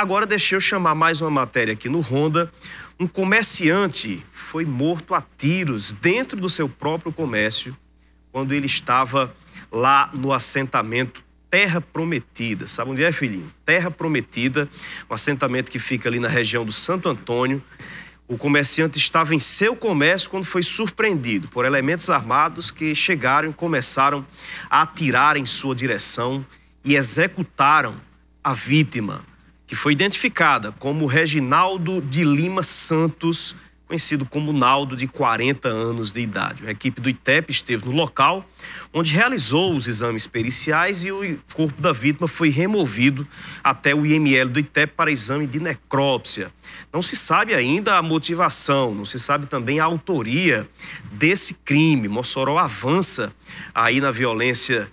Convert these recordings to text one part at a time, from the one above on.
Agora deixa eu chamar mais uma matéria aqui no Ronda. Um comerciante foi morto a tiros dentro do seu próprio comércio quando ele estava lá no assentamento Terra Prometida. Sabe onde é, filhinho? Terra Prometida, um assentamento que fica ali na região do Santo Antônio. O comerciante estava em seu comércio quando foi surpreendido por elementos armados que chegaram e começaram a atirar em sua direção e executaram a vítima que foi identificada como Reginaldo de Lima Santos, conhecido como Naldo, de 40 anos de idade. A equipe do ITEP esteve no local, onde realizou os exames periciais e o corpo da vítima foi removido até o IML do ITEP para exame de necrópsia. Não se sabe ainda a motivação, não se sabe também a autoria desse crime. Mossoró avança aí na violência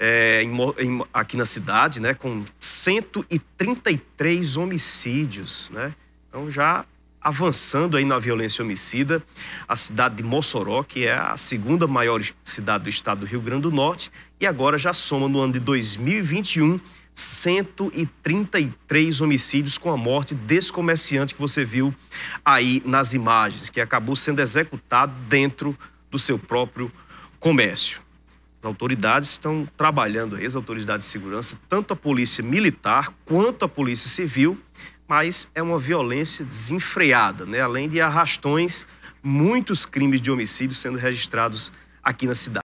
é, em, em, aqui na cidade, né, com 133 homicídios, né? Então já avançando aí na violência homicida, a cidade de Mossoró, que é a segunda maior cidade do estado do Rio Grande do Norte, e agora já soma no ano de 2021 133 homicídios com a morte desse comerciante que você viu aí nas imagens, que acabou sendo executado dentro do seu próprio comércio. As autoridades estão trabalhando aí, as autoridades de segurança, tanto a polícia militar quanto a polícia civil, mas é uma violência desenfreada, né? além de arrastões, muitos crimes de homicídio sendo registrados aqui na cidade.